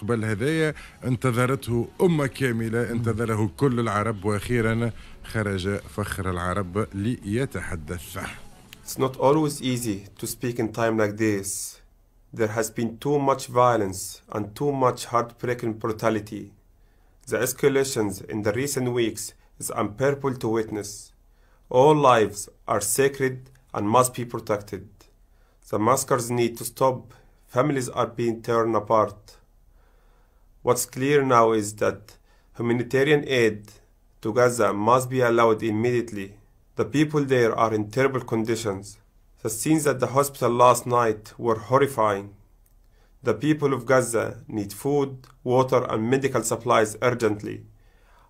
قبل هذايا انتظرته أمة كاملة انتظره كل العرب وأخيرا خرج فخر العرب ليتحدث It's not always easy to speak in time like this. There has been too much violence and too much heartbreaking brutality. The escalations in the recent weeks is unbearable to witness. All lives are sacred and must be protected. The massacres need to stop Families are being torn apart. What's clear now is that humanitarian aid to Gaza must be allowed immediately. The people there are in terrible conditions. The scenes at the hospital last night were horrifying. The people of Gaza need food, water, and medical supplies urgently.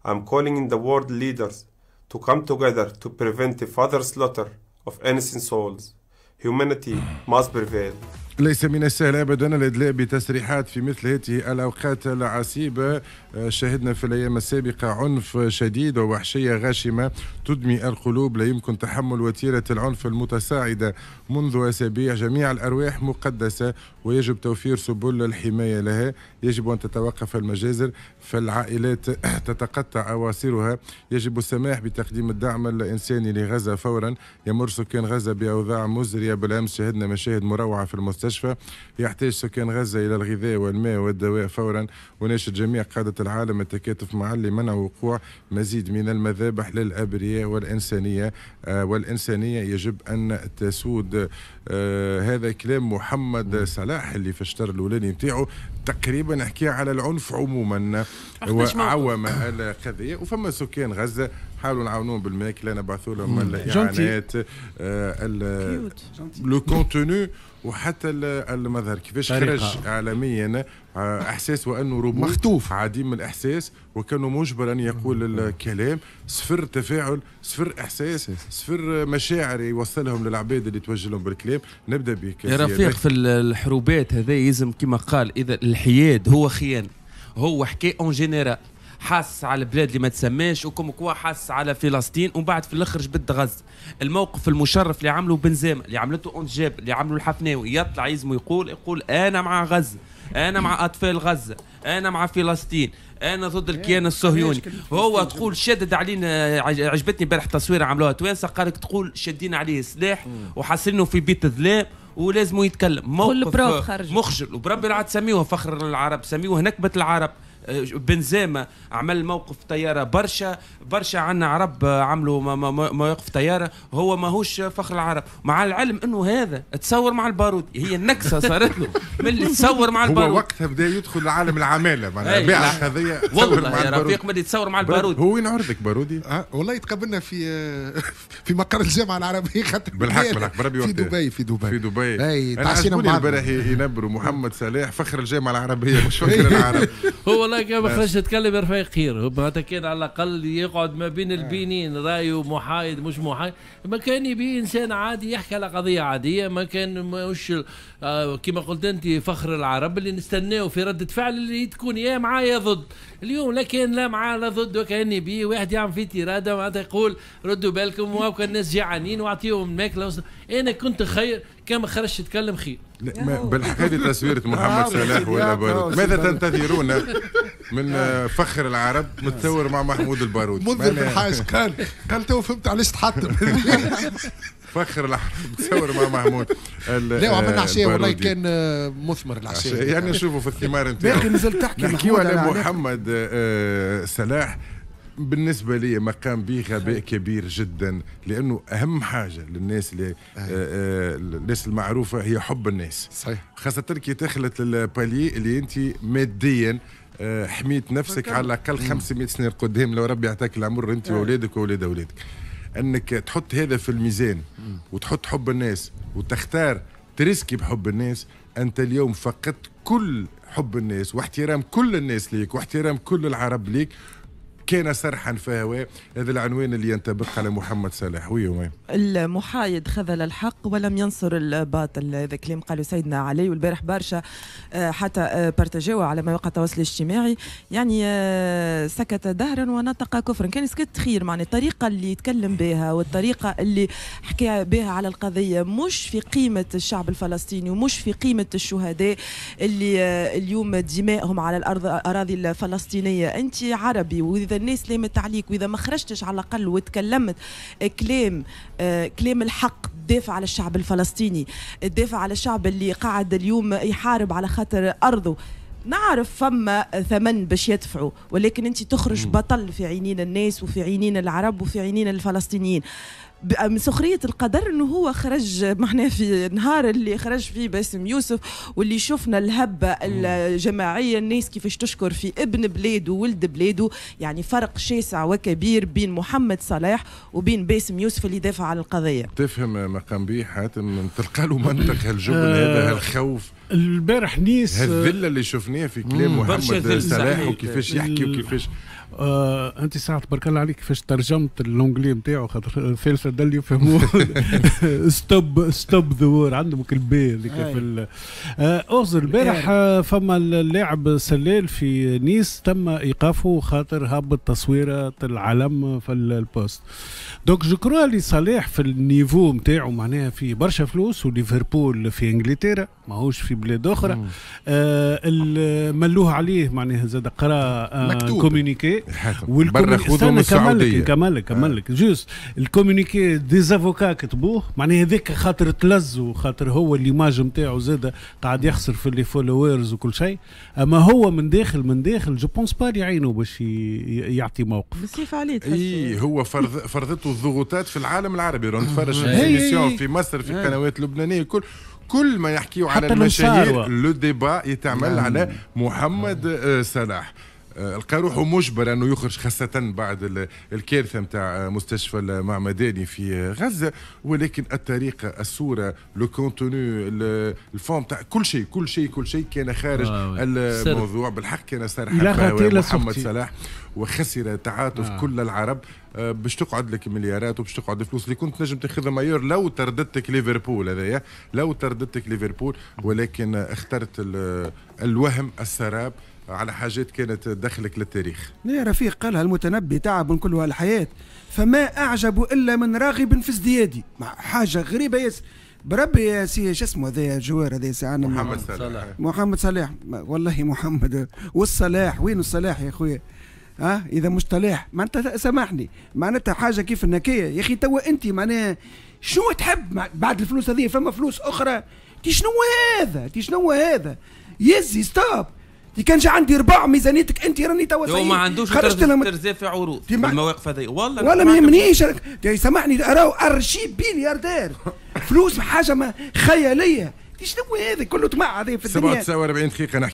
I'm calling in the world leaders to come together to prevent a further slaughter of innocent souls. Humanity must prevail. ليس من السهل ابدا الادلاء بتسريحات في مثل هذه الاوقات العصيبه آه، شهدنا في الايام السابقه عنف شديد ووحشيه غاشمه تدمي القلوب لا يمكن تحمل وتيره العنف المتصاعده منذ اسابيع جميع الارواح مقدسه ويجب توفير سبل الحمايه لها يجب ان تتوقف المجازر فالعائلات تتقطع اواصرها يجب السماح بتقديم الدعم الانساني لغزه فورا يمر سكان غزه باوضاع مزريه بالامس شهدنا مشاهد مروعه في المستقبل المستشفى يحتاج سكان غزة إلى الغذاء والماء والدواء فورا وناشد جميع قادة العالم التكاتف معا لمنع وقوع مزيد من المذابح للأبرياء والإنسانية آه، والإنسانية يجب أن تسود آه، هذا كلام محمد صلاح اللي في الشطر الأولاني نتاعو تقريبا نحكي على العنف عموما وعوم القضية وفما سكان غزة نحاولوا نعاونوهم بالماكله نبعثوا لهم الاعانات لو كونتوني وحتى المظهر كيفاش خرج عالميا آه، احساس وانه روبوت مخطوف عديم الاحساس وكانه مجبر ان يقول الكلام صفر تفاعل صفر احساس صفر مشاعر يوصلهم للعباد اللي توجه لهم بالكلام نبدا بك يا رفيق في الحروبات هذا يلزم كما قال اذا الحياد هو خيانه هو حكي اون جينيرال حاس على البلاد اللي ما تسماش وكم كوا حاس على فلسطين ومن بعد في الاخر جبد غزه الموقف المشرف اللي عمله بنزيما اللي عملته اونجاب اللي عمله الحفناوي يطلع يزمو يقول يقول انا مع غزه انا مع اطفال غزه انا مع فلسطين انا ضد إيه، الكيان الصهيوني هو تقول شدد علينا عجبتني امبارح تصويره عملوها توانسه قالك تقول شدينا عليه سلاح وحاسينه في بيت ذلام ولازم يتكلم موقف مخجل وبربي العاد سميوه فخر العرب سميوه نكبه العرب آه، بنزيما عمل موقف طياره برشا برشا عندنا عرب آه، عملوا مواقف طياره هو ماهوش فخر العرب مع العلم انه هذا تصور مع البارود هي النكسه صارت له من اللي تصور مع البارود هو وقتها بدا يدخل عالم العماله معناها بيع القضيه والله يا رفيق ما تصور مع البارود هو وين عرضك بارودي؟ أه؟ والله تقابلنا في آه، في مقر الجامعه العربيه خاطر بالحق بالحق بربي في دبي في دبي في دبي اي تعشينا مع البارح ينبروا محمد صلاح فخر الجامعه العربيه مش فخر العرب هو والله ما خرجت تكلم رفيق خير معناتها كان على الاقل يقعد ما بين البينين آه. رايه محايد مش محايد ما كان يبي انسان عادي يحكي على قضيه عاديه ما كان مش آه، كما قلت انت فخر العرب اللي نستناو في رده فعل اللي تكون يا معاه يا ضد اليوم لا كان لا معاه لا ضد وكان يبي واحد يعمل في تيراده معناتها يقول ردوا بالكم وكان الناس جعانين واعطيهم الماكله انا كنت خير كما خرجت تكلم خير بالحكايه تصويره محمد صلاح ولا ماذا تنتظرون من يعني. فخر العرب متصور مع محمود البارود منذر الحاج حاج قال قال تو فهمت علاش تحطم فخر العرب متصور مع محمود لا وعملنا آه، عشاء والله كان آه، مثمر العشاء يعني نشوفوا في الثمار نتاعو باقي نزلت تحكي نحكيو على محمد سلاح آه، بالنسبة لي مقام به غباء كبير جدا لأنه أهم حاجة للناس اللي الناس المعروفة هي حب الناس صحيح خاصة كي تخلط البالي اللي أنت ماديا آه، حميت نفسك على الاقل 500 سنه القدام لو ربي يعطيك العمر انت آه. واولادك واولاد اولادك انك تحط هذا في الميزان وتحط حب الناس وتختار ترسكي بحب الناس انت اليوم فقدت كل حب الناس واحترام كل الناس ليك واحترام كل العرب ليك كان سرحا فهو هذا العنوان اللي ينطبق على محمد صالح وي وي المحايد خذل الحق ولم ينصر الباطل هذا كلام قالوا سيدنا علي والبارح برشا آه، حتى آه، بارتاجاو على مواقع التواصل الاجتماعي يعني آه، سكت دهرا ونطق كفرا كان سكت خير معنى الطريقة اللي يتكلم بها والطريقة اللي حكى بها على القضية مش في قيمة الشعب الفلسطيني ومش في قيمة الشهداء اللي اليوم دمائهم على الأرض الأراضي الفلسطينية أنت عربي وإذا الناس لامت عليك واذا ما خرجتش على الاقل وتكلمت آه، كلام آه، كلام الحق تدافع على الشعب الفلسطيني تدافع على الشعب اللي قاعد اليوم يحارب على خاطر ارضه نعرف فما ثمن باش يدفعوا ولكن انت تخرج بطل في عينين الناس وفي عينين العرب وفي عينين الفلسطينيين من سخريه القدر انه هو خرج معنا في النهار اللي خرج فيه باسم يوسف واللي شفنا الهبه الجماعيه الناس كيفاش تشكر في ابن بلاده وولد بلاده يعني فرق شاسع وكبير بين محمد صلاح وبين باسم يوسف اللي دافع على القضيه. تفهم ما قام به حاتم تلقى له منطق هالجبن آه، هذا هالخوف البارح نيس آه، هالذله اللي شفناها في كلام محمد صلاح وكيفاش يحكي وكيفاش آه انت ساعه تبارك الله عليك كيفاش ترجمت اللونجلي نتاعو خاطر ثالثه ضل يفهموه ستوب ستوب ذا وور عندهم كلبي هذيك في آه، اوزر البارح إيه. آه، فما اللاعب سلال في نيس تم ايقافه خاطر هبط تصويره العلم في البوست دونك جو كرو اللي صلاح في النيفو نتاعو معناها في برشا فلوس وليفربول في انجلترا ماهوش في بلاد اخرى آه ملوه عليه معناها زاد قرا آه كوميونيكي برا كمالك من السعوديه آه. جوست الكوميونيكي ديزافوكا كتبوه معناها هذاك خاطر تلز وخاطر هو ليماج نتاعو زاده قاعد يخسر في لي فولورز وكل شيء اما هو من داخل من داخل جو بونس با يعينه باش يعطي موقف بصيف عليه اي هو فرض فرضته الضغوطات في العالم العربي راه نتفرج في في مصر في القنوات اللبنانيه الكل كل ما يحكيو على المشاهير لو ديبا يتعمل على محمد صلاح آه، لقى روحه مجبر انه يخرج خاصه بعد الكارثه نتاع آه، مستشفى المعمداني في غزه ولكن الطريقه الصوره لو كونتوني الفون تاع كل شيء كل شيء كل شيء كان خارج آه الموضوع سر. بالحق كان سرحا محمد صلاح وخسر تعاطف آه. كل العرب آه، باش تقعد لك مليارات وباش تقعد الفلوس اللي كنت نجم تاخذها مايور لو ترددتك ليفربول هذايا لو ترددتك ليفربول ولكن اخترت الوهم السراب على حاجات كانت دخلك للتاريخ يا رفيق قالها المتنبي تعب كله الحياة فما أعجب إلا من راغب في ازديادي حاجة غريبة يس بربي يا سي شو اسمه هذا جوار هذا سي محمد صلاح محمد صلاح والله محمد والصلاح وين الصلاح يا خويا ها أه؟ اذا مش طلاح معناتها سامحني معناتها حاجه كيف النكيه يا اخي توا انت معناها شنو تحب بعد الفلوس هذه فما فلوس اخرى تي شنو هذا تي شنو هذا يزي ستوب دي كان جا عندي ربع ميزانيتك انت راني توا هو ما عندوش خرجت لهم في عروض في المواقف هذه والله والله ما يهمنيش سامحني راهو ارشيب بلياردير فلوس حاجه ما خياليه شنو هذا كله طمع هذا في الدنيا 47 دقيقه نحكي